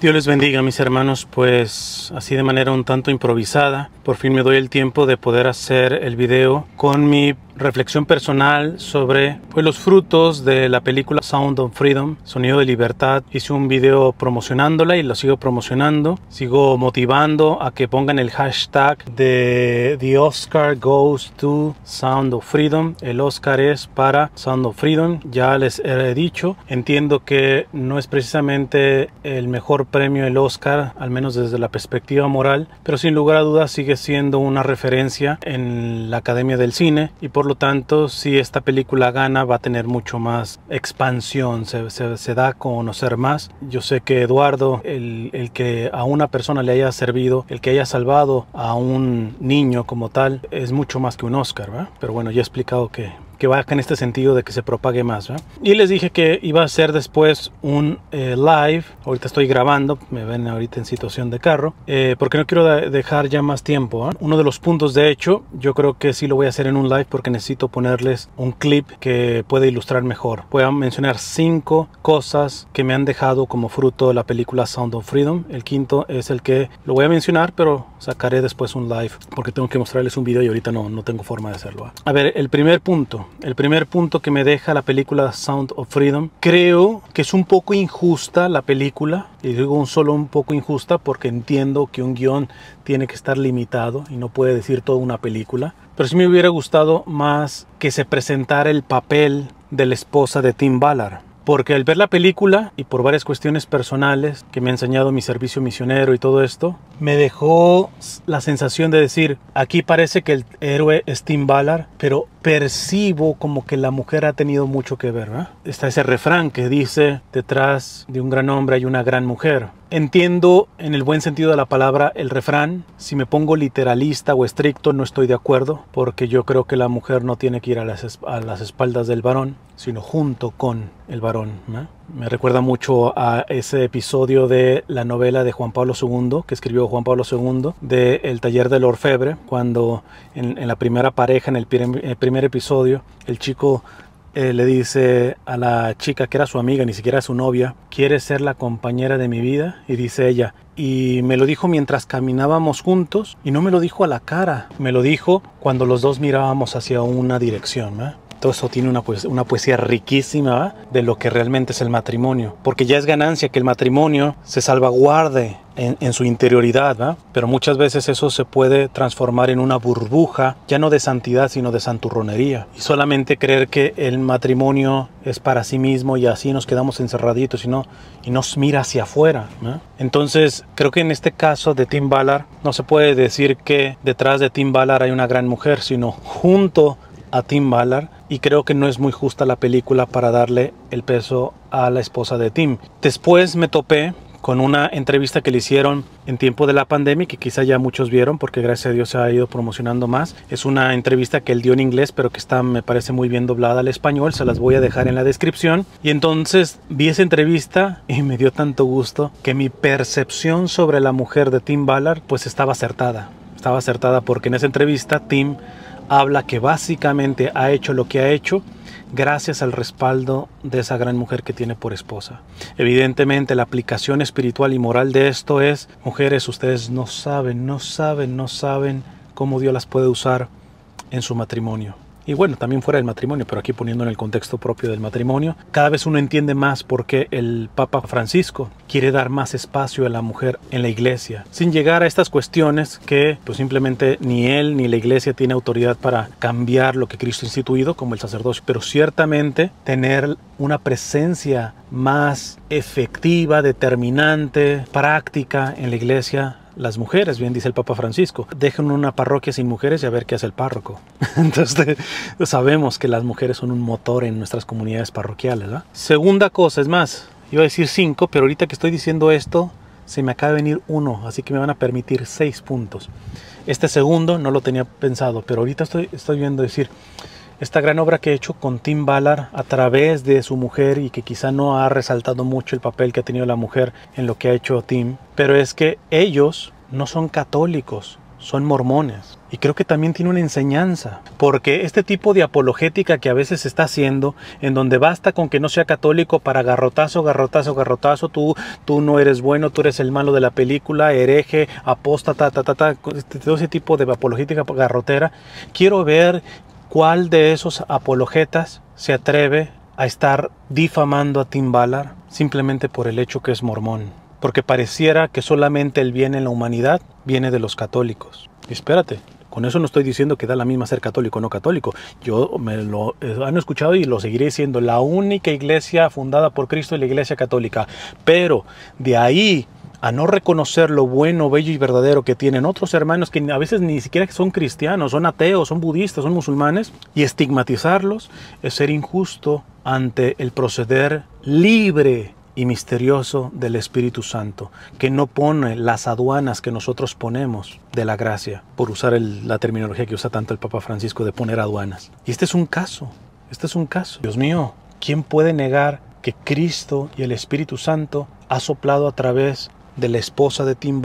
Dios les bendiga mis hermanos, pues así de manera un tanto improvisada, por fin me doy el tiempo de poder hacer el video con mi reflexión personal sobre pues, los frutos de la película Sound of Freedom, Sonido de Libertad. Hice un video promocionándola y lo sigo promocionando. Sigo motivando a que pongan el hashtag de The Oscar Goes to Sound of Freedom. El Oscar es para Sound of Freedom, ya les he dicho. Entiendo que no es precisamente el mejor premio el Oscar, al menos desde la perspectiva moral, pero sin lugar a dudas sigue siendo una referencia en la Academia del Cine y por lo tanto si esta película gana va a tener mucho más expansión, se, da a conocer más. Yo sé que Eduardo, el, el que a una persona le haya servido, el que haya salvado a un niño como tal, es mucho más que un Oscar, ¿verdad? Pero bueno, ya he explicado que que baja en este sentido de que se propague más. Y les dije que iba a hacer después un eh, live. Ahorita estoy grabando, me ven ahorita en situación de carro, eh, porque no quiero dejar ya más tiempo. Uno de los puntos, de hecho, yo creo que sí lo voy a hacer en un live porque necesito ponerles un clip que pueda ilustrar mejor. Voy a mencionar cinco cosas que me han dejado como fruto de la película Sound of Freedom. El quinto es el que lo voy a mencionar, pero Sacaré después un live porque tengo que mostrarles un video y ahorita no, no tengo forma de hacerlo. A ver, el primer punto, el primer punto que me deja la película Sound of Freedom, creo que es un poco injusta la película, y digo un solo un poco injusta porque entiendo que un guión tiene que estar limitado y no puede decir toda una película, pero sí me hubiera gustado más que se presentara el papel de la esposa de Tim Ballard porque al ver la película y por varias cuestiones personales que me ha enseñado mi servicio misionero y todo esto, me dejó la sensación de decir, aquí parece que el héroe es Tim Ballard, pero percibo como que la mujer ha tenido mucho que ver. Está ese refrán que dice, detrás de un gran hombre hay una gran mujer. Entiendo en el buen sentido de la palabra el refrán. Si me pongo literalista o estricto no estoy de acuerdo porque yo creo que la mujer no tiene que ir a las, a las espaldas del varón, sino junto con el varón. Me recuerda mucho a ese episodio de la novela de Juan Pablo II, que escribió Juan Pablo II, de El taller del orfebre, cuando en, en la primera pareja, en el eh, primer episodio, el chico eh, le dice a la chica que era su amiga, ni siquiera su novia, quiere ser la compañera de mi vida? Y dice ella, y me lo dijo mientras caminábamos juntos, y no me lo dijo a la cara, me lo dijo cuando los dos mirábamos hacia una dirección. ¿eh? eso tiene una poesía, una poesía riquísima de lo que realmente es el matrimonio. Porque ya es ganancia que el matrimonio se salvaguarde en, su interioridad, pero muchas veces eso se puede transformar en una burbuja, ya no de santidad, sino de santurronería. Y solamente creer que el matrimonio es para sí mismo y así nos quedamos encerraditos y, y nos mira hacia afuera. Entonces, creo que en este caso de Tim Ballard, no se puede decir que detrás de Tim Ballard hay una gran mujer, sino junto a Tim Ballard y creo que no es muy justa la película para darle el peso a la esposa de Tim. Después me topé con una entrevista que le hicieron en tiempo de la pandemia, que quizá ya muchos vieron, porque gracias a Dios se ha ido promocionando más. Es una entrevista que él dio en inglés, pero que está, me parece, muy bien doblada al español. Se las voy a dejar en la descripción. Y entonces vi esa entrevista y me dio tanto gusto que mi percepción sobre la mujer de Tim Ballard, pues estaba acertada. Estaba acertada porque en esa entrevista Tim habla que básicamente ha hecho lo que ha hecho gracias al respaldo de esa gran mujer que tiene por esposa. Evidentemente la aplicación espiritual y moral de esto es, mujeres, ustedes no saben, no saben, no saben cómo Dios las puede usar en su matrimonio y bueno, también fuera del matrimonio, pero aquí poniendo en el contexto propio del matrimonio, cada vez uno entiende más por qué el Papa Francisco quiere dar más espacio a la mujer en la iglesia, sin llegar a estas cuestiones que pues simplemente ni él ni la iglesia tiene autoridad para cambiar lo que Cristo ha instituido como el sacerdocio, pero ciertamente tener una presencia más efectiva, determinante, práctica en la iglesia las mujeres, bien dice el Papa Francisco. Dejen una parroquia sin mujeres y a ver qué hace el párroco. Entonces sabemos que las mujeres son un motor en nuestras comunidades parroquiales. Segunda cosa, es más, iba a decir cinco, pero ahorita que estoy diciendo esto, se me acaba de venir uno, así que me van a permitir seis puntos. Este segundo no lo tenía pensado, pero ahorita estoy, estoy viendo decir, esta gran obra que he hecho con Tim Ballard a través de su mujer y que quizá no ha resaltado mucho el papel que ha tenido la mujer en lo que ha hecho Tim, pero es que ellos no son católicos, son mormones. Y creo que también tiene una enseñanza, porque este tipo de apologética que a veces se está haciendo, en donde basta con que no sea católico para garrotazo, garrotazo, garrotazo, tú, tú no eres bueno, tú eres el malo de la película, hereje, apóstata, ta, ta, ta, este, todo ese tipo de apologética garrotera, quiero ver ¿Cuál de esos apologetas se atreve a estar difamando a Tim Ballard simplemente por el hecho que es mormón? Porque pareciera que solamente el bien en la humanidad viene de los católicos. Y espérate, con eso no estoy diciendo que da la misma ser católico o no católico. Yo me lo eh, han escuchado y lo seguiré diciendo. La única iglesia fundada por Cristo es la iglesia católica. Pero de ahí a no reconocer lo bueno, bello y verdadero que tienen otros hermanos que a veces ni siquiera son cristianos, son ateos, son budistas, son musulmanes, y estigmatizarlos es ser injusto ante el proceder libre y misterioso del Espíritu Santo, que no pone las aduanas que nosotros ponemos de la gracia, por usar la terminología que usa tanto el Papa Francisco de poner aduanas. Y este es un caso, este es un caso. Dios mío, ¿quién puede negar que Cristo y el Espíritu Santo ha soplado a través de la esposa de Tim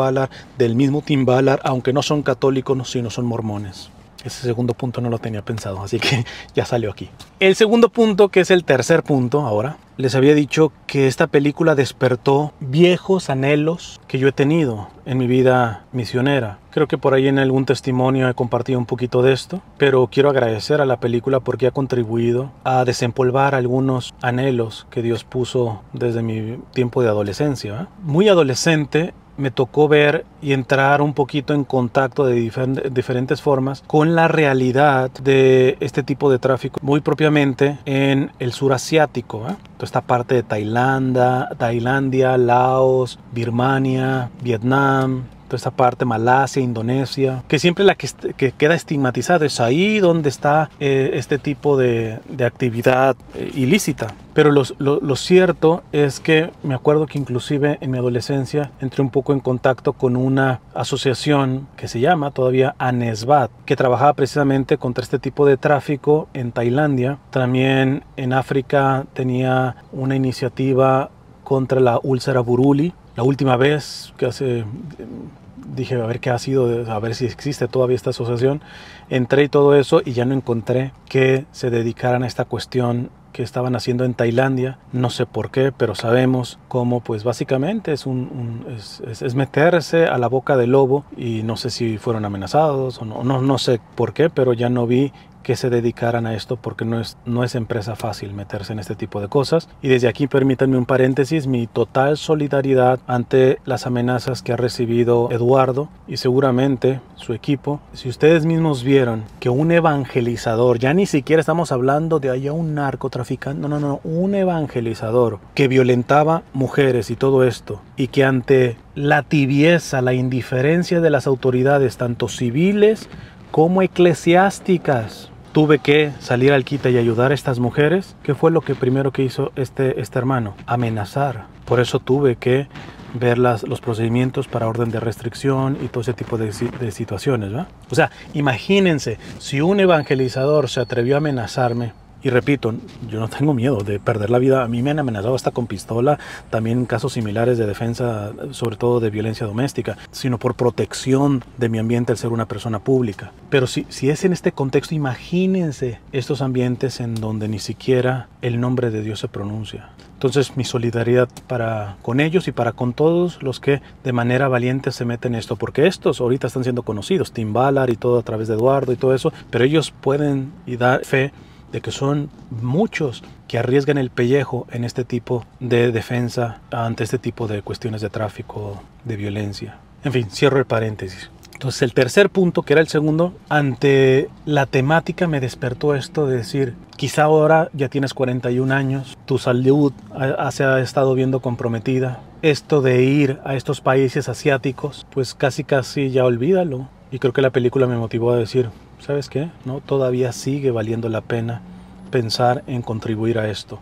del mismo Tim aunque no son católicos, sino son mormones. Ese segundo punto no lo tenía pensado, así que ya salió aquí. El segundo punto, que es el tercer punto ahora, les había dicho que esta película despertó viejos anhelos que yo he tenido en mi vida misionera. Creo que por ahí en algún testimonio he compartido un poquito de esto, pero quiero agradecer a la película porque ha contribuido a desempolvar algunos anhelos que Dios puso desde mi tiempo de adolescencia. ¿eh? Muy adolescente me tocó ver y entrar un poquito en contacto de diferentes formas con la realidad de este tipo de tráfico, muy propiamente en el sur asiático, ¿ah? toda esta parte de Tailandia, Tailandia, Laos, Birmania, Vietnam, esa parte, Malasia, Indonesia, que siempre la que, queda estigmatizada es ahí donde está eh, este tipo de, actividad eh, ilícita. Pero lo, lo, cierto es que me acuerdo que inclusive en mi adolescencia entré un poco en contacto con una asociación que se llama todavía ANESBAT, que trabajaba precisamente contra este tipo de tráfico en Tailandia. También en África tenía una iniciativa contra la úlcera buruli. La última vez, que hace dije, a ver qué ha sido, a ver si existe todavía esta asociación. Entré y todo eso y ya no encontré que se dedicaran a esta cuestión que estaban haciendo en Tailandia, no sé por qué, pero sabemos cómo pues básicamente es, un, es, meterse a la boca del lobo y no sé si fueron amenazados o no, no, no sé por qué, pero ya no vi que se dedicaran a esto porque no es, no es empresa fácil meterse en este tipo de cosas. Y desde aquí permítanme un paréntesis, mi total solidaridad ante las amenazas que ha recibido Eduardo y seguramente su equipo. Si ustedes mismos vieron que un evangelizador, ya ni siquiera estamos hablando de allá un narcotraficante, no, no, no, un evangelizador que violentaba mujeres y todo esto y que ante la tibieza, la indiferencia de las autoridades, tanto civiles como eclesiásticas, tuve que salir al quita y ayudar a estas mujeres, ¿qué fue lo que primero que hizo este, este hermano? Amenazar. Por eso tuve que ver los procedimientos para orden de restricción y todo ese tipo de, situaciones. O sea, imagínense, si un evangelizador se atrevió a amenazarme, y repito, yo no tengo miedo de perder la vida. A mí me han amenazado hasta con pistola, también casos similares de defensa, sobre todo de violencia doméstica, sino por protección de mi ambiente al ser una persona pública. Pero si, si es en este contexto, imagínense estos ambientes en donde ni siquiera el nombre de Dios se pronuncia. Entonces mi solidaridad para con ellos y para con todos los que de manera valiente se meten en esto, porque estos ahorita están siendo conocidos, Tim Ballard y todo a través de Eduardo y todo eso, pero ellos pueden y dar fe de que son muchos que arriesgan el pellejo en este tipo de defensa ante este tipo de cuestiones de tráfico, de violencia. En fin, cierro el paréntesis. Entonces el tercer punto, que era el segundo, ante la temática me despertó esto de decir, quizá ahora ya tienes 41 años, tu salud se ha estado viendo comprometida, esto de ir a estos países asiáticos, pues casi casi ya olvídalo. Y creo que la película me motivó a decir, ¿sabes qué? No, todavía sigue valiendo la pena pensar en contribuir a esto.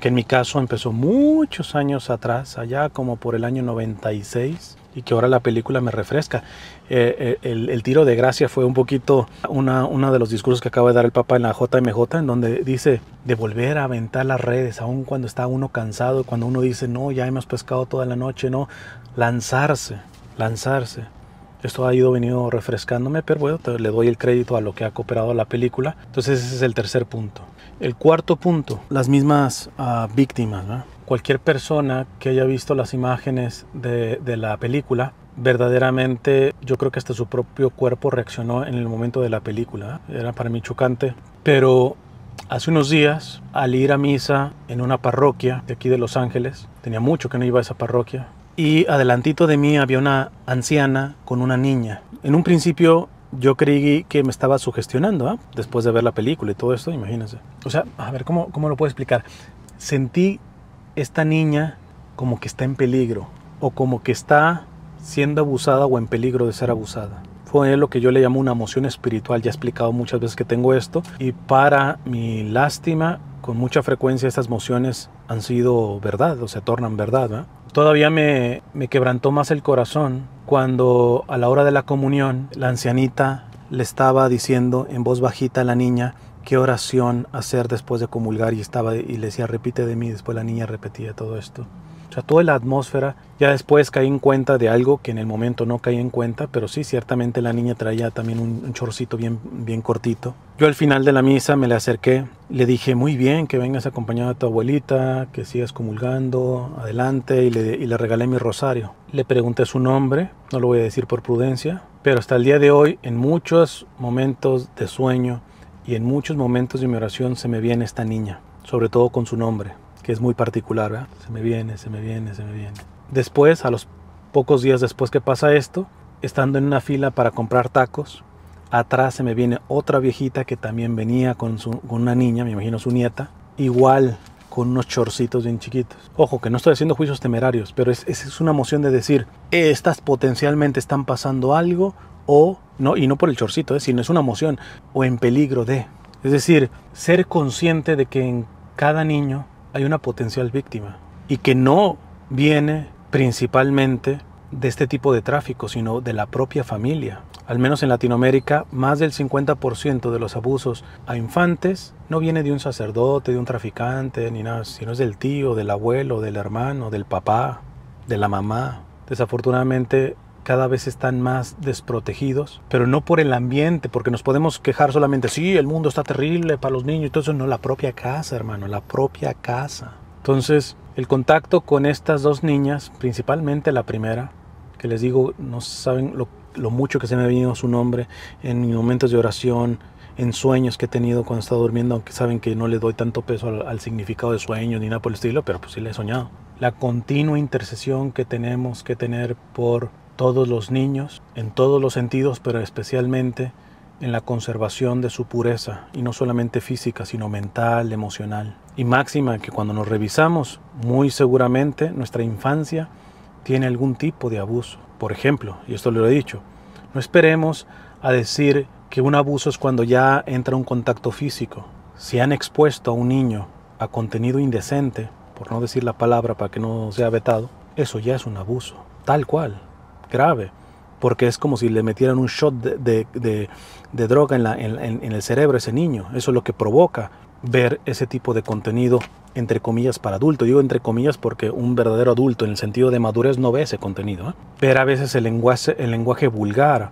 Que en mi caso empezó muchos años atrás, allá como por el año 96, y que ahora la película me refresca. Eh, eh, el, tiro de gracia fue un poquito uno una de los discursos que acaba de dar el Papa en la JMJ, en donde dice de volver a aventar las redes, aun cuando está uno cansado, cuando uno dice, no, ya hemos pescado toda la noche, no, lanzarse, lanzarse. Esto ha ido venido refrescándome, pero bueno, le doy el crédito a lo que ha cooperado la película. Entonces ese es el tercer punto. El cuarto punto, las mismas ah, víctimas. Cualquier persona que haya visto las imágenes de la película verdaderamente yo creo que hasta su propio cuerpo reaccionó en el momento de la película. ¿eh? Era para mí chocante. Pero hace unos días, al ir a misa en una parroquia de aquí de Los Ángeles, tenía mucho que no iba a esa parroquia, y adelantito de mí había una anciana con una niña. En un principio yo creí que me estaba sugestionando, ¿ah? después de ver la película y todo esto, imagínense. O sea, a ver, ¿cómo, ¿cómo lo puedo explicar? Sentí esta niña como que está en peligro o como que está siendo abusada o en peligro de ser abusada. Fue lo que yo le llamo una emoción espiritual, ya he explicado muchas veces que tengo esto, y para mi lástima, con mucha frecuencia estas emociones han sido verdad o se tornan verdad. Todavía me, quebrantó más el corazón cuando a la hora de la comunión la ancianita le estaba diciendo en voz bajita a la niña qué oración hacer después de comulgar y estaba y le decía repite de mí después la niña repetía todo esto o sea, toda la atmósfera. Ya después caí en cuenta de algo que en el momento no caí en cuenta, pero sí, ciertamente la niña traía también un, chorcito bien, bien cortito. Yo al final de la misa me le acerqué, le dije, muy bien, que vengas acompañada a tu abuelita, que sigas comulgando, adelante, y le, y le regalé mi rosario. Le pregunté su nombre, no lo voy a decir por prudencia, pero hasta el día de hoy, en muchos momentos de sueño y en muchos momentos de mi oración, se me viene esta niña, sobre todo con su nombre que es muy particular, ¿verdad? Se me viene, se me viene, se me viene. Después, a los pocos días después que pasa esto, estando en una fila para comprar tacos, atrás se me viene otra viejita que también venía con, una niña, me imagino su nieta, igual con unos chorcitos bien chiquitos. Ojo, que no estoy haciendo juicios temerarios, pero es, es, una emoción de decir, eh, estas potencialmente están pasando algo o no, y no por el chorcito, ¿eh? sino es una emoción o en peligro de. Es decir, ser consciente de que en cada niño hay una potencial víctima y que no viene principalmente de este tipo de tráfico, sino de la propia familia. Al menos en Latinoamérica, más del 50% de los abusos a infantes no viene de un sacerdote, de un traficante, ni nada, sino es del tío, del abuelo, del hermano, del papá, de la mamá. Desafortunadamente, cada vez están más desprotegidos, pero no por el ambiente, porque nos podemos quejar solamente, sí, el mundo está terrible para los niños, entonces no, la propia casa, hermano, la propia casa. Entonces, el contacto con estas dos niñas, principalmente la primera, que les digo, no saben lo, mucho que se me ha venido su nombre en momentos de oración, en sueños que he tenido cuando estaba durmiendo, aunque saben que no le doy tanto peso al, al significado de sueño ni nada por el estilo, pero pues sí le he soñado. La continua intercesión que tenemos que tener por todos los niños, en todos los sentidos, pero especialmente en la conservación de su pureza, y no solamente física, sino mental, emocional. Y máxima que cuando nos revisamos, muy seguramente nuestra infancia tiene algún tipo de abuso. Por ejemplo, y esto lo he dicho, no esperemos a decir que un abuso es cuando ya entra un contacto físico. Si han expuesto a un niño a contenido indecente, por no decir la palabra para que no sea vetado, eso ya es un abuso, tal cual grave, porque es como si le metieran un shot de, droga en, el cerebro a ese niño. Eso es lo que provoca ver ese tipo de contenido, entre comillas, para adulto. Digo entre comillas porque un verdadero adulto, en el sentido de madurez, no ve ese contenido. ¿eh? Ver a veces el lenguaje, el lenguaje vulgar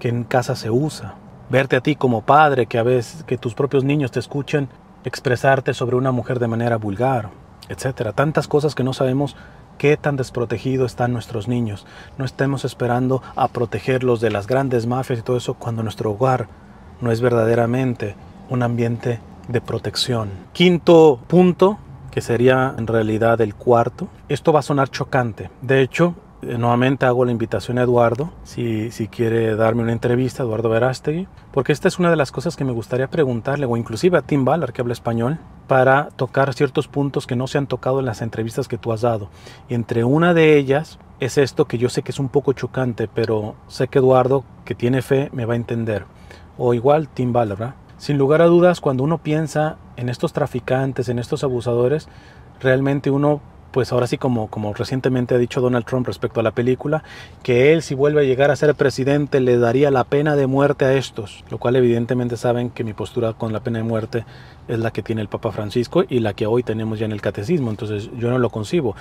que en casa se usa. Verte a ti como padre, que a veces que tus propios niños te escuchen expresarte sobre una mujer de manera vulgar, etcétera. Tantas cosas que no sabemos qué tan desprotegidos están nuestros niños. No estemos esperando a protegerlos de las grandes mafias y todo eso cuando nuestro hogar no es verdaderamente un ambiente de protección. Quinto punto, que sería en realidad el cuarto, esto va a sonar chocante. De hecho, eh, nuevamente hago la invitación a Eduardo, si, quiere darme una entrevista, Eduardo Verástegui, porque esta es una de las cosas que me gustaría preguntarle, o inclusive a Tim Ballard, que habla español, para tocar ciertos puntos que no se han tocado en las entrevistas que tú has dado. Y entre una de ellas es esto que yo sé que es un poco chocante, pero sé que Eduardo, que tiene fe, me va a entender. O igual Tim Ballard, ¿verdad? Sin lugar a dudas, cuando uno piensa en estos traficantes, en estos abusadores, realmente uno pues ahora sí como, como recientemente ha dicho Donald Trump respecto a la película, que él si vuelve a llegar a ser presidente le daría la pena de muerte a estos, lo cual evidentemente saben que mi postura con la pena de muerte es la que tiene el Papa Francisco y la que hoy tenemos ya en el catecismo, entonces yo no lo concibo.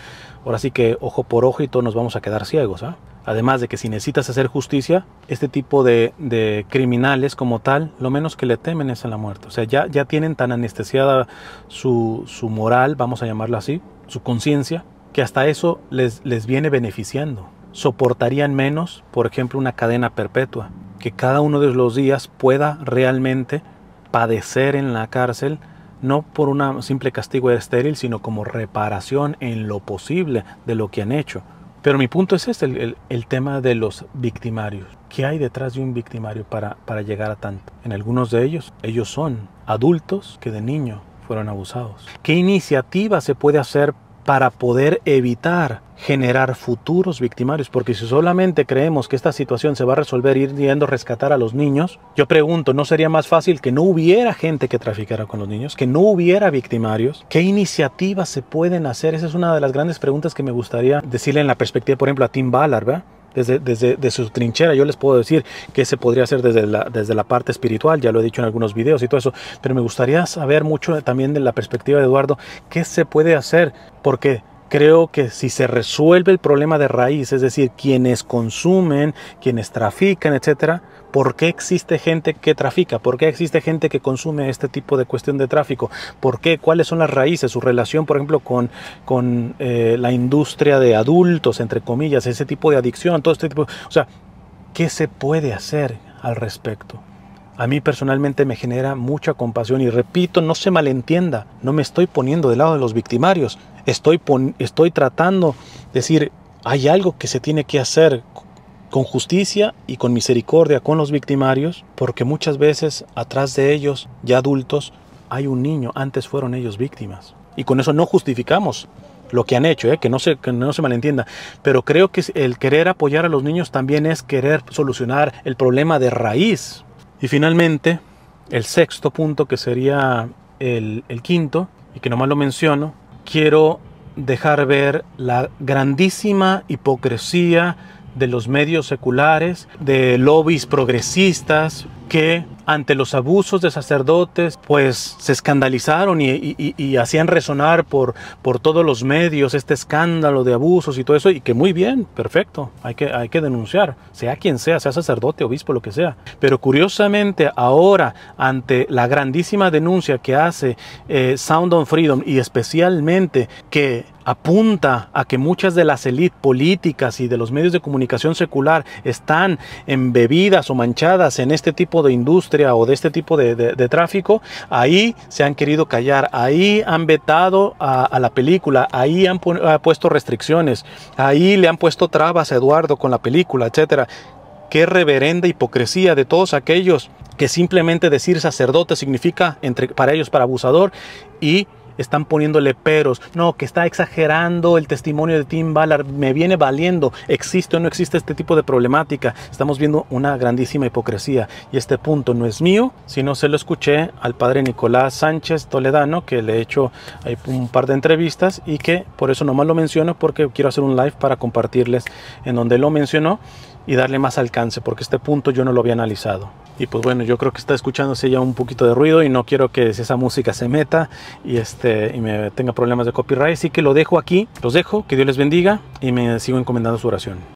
Ahora sí que ojo por ojo y todos nos vamos a quedar ciegos. ¿ah? Además de que si necesitas hacer justicia, este tipo de, criminales como tal, lo menos que le temen es a la muerte. O sea, ya, ya tienen tan anestesiada su, su moral, vamos a llamarlo así, su conciencia, que hasta eso les, les viene beneficiando. Soportarían menos, por ejemplo, una cadena perpetua, que cada uno de los días pueda realmente padecer en la cárcel, no por un simple castigo estéril, sino como reparación en lo posible de lo que han hecho. Pero mi punto es este, el, tema de los victimarios. ¿Qué hay detrás de un victimario para, para llegar a tanto? En algunos de ellos, ellos son adultos que de niño fueron abusados. ¿Qué iniciativa se puede hacer para poder evitar generar futuros victimarios, porque si solamente creemos que esta situación se va a resolver ir yendo a rescatar a los niños, yo pregunto, ¿no sería más fácil que no hubiera gente que traficara con los niños, que no hubiera victimarios? ¿Qué iniciativas se pueden hacer? Esa es una de las grandes preguntas que me gustaría decirle en la perspectiva, por ejemplo, a Tim Ballard, ¿verdad? desde, su trinchera. Yo les puedo decir que se podría hacer desde la, desde la parte espiritual, ya lo he dicho en algunos videos y todo eso, pero me gustaría saber mucho también de la perspectiva de Eduardo, qué se puede hacer, porque creo que si se resuelve el problema de raíz, es decir, quienes consumen, quienes trafican, etcétera, ¿por qué existe gente que trafica? ¿Por qué existe gente que consume este tipo de cuestión de tráfico? ¿Por qué? ¿Cuáles son las raíces? Su relación, por ejemplo, con, eh, la industria de adultos, entre comillas, ese tipo de adicción, todo este tipo. O sea, ¿qué se puede hacer al respecto? a mí personalmente me genera mucha compasión y repito, no se malentienda, no me estoy poniendo del lado de los victimarios, estoy, estoy tratando de decir, hay algo que se tiene que hacer con justicia y con misericordia con los victimarios, porque muchas veces atrás de ellos, ya adultos, hay un niño, antes fueron ellos víctimas. Y con eso no justificamos lo que han hecho, ¿eh? que, no se, que no se malentienda. Pero creo que el querer apoyar a los niños también es querer solucionar el problema de raíz, y finalmente, el sexto punto, que sería el, quinto, y que nomás lo menciono, quiero dejar ver la grandísima hipocresía de los medios seculares, de lobbies progresistas, que ante los abusos de sacerdotes, pues se escandalizaron y, hacían resonar por, por todos los medios este escándalo de abusos y todo eso, y que muy bien, perfecto, hay que, hay que denunciar, sea quien sea, sea sacerdote, obispo, lo que sea. Pero curiosamente ahora, ante la grandísima denuncia que hace eh, Sound on Freedom y especialmente que apunta a que muchas de las élites políticas y de los medios de comunicación secular están embebidas o manchadas en este tipo de de industria o de este tipo de, tráfico, ahí se han querido callar, ahí han vetado a, la película, ahí han puesto restricciones, ahí le han puesto trabas a Eduardo con la película, etcétera. Qué reverenda hipocresía de todos aquellos que simplemente decir sacerdote significa entre, para ellos para abusador y están poniéndole peros, no, que está exagerando el testimonio de Tim Ballard, me viene valiendo, existe o no existe este tipo de problemática, estamos viendo una grandísima hipocresía y este punto no es mío, sino se lo escuché al padre Nicolás Sánchez Toledano, que le he hecho un par de entrevistas y que por eso nomás lo menciono porque quiero hacer un live para compartirles en donde lo mencionó y darle más alcance, porque este punto yo no lo había analizado. Y pues bueno, yo creo que está escuchándose ya un poquito de ruido y no quiero que esa música se meta y, este, y me tenga problemas de copyright. Así que lo dejo aquí, los dejo, que Dios les bendiga y me sigo encomendando su oración.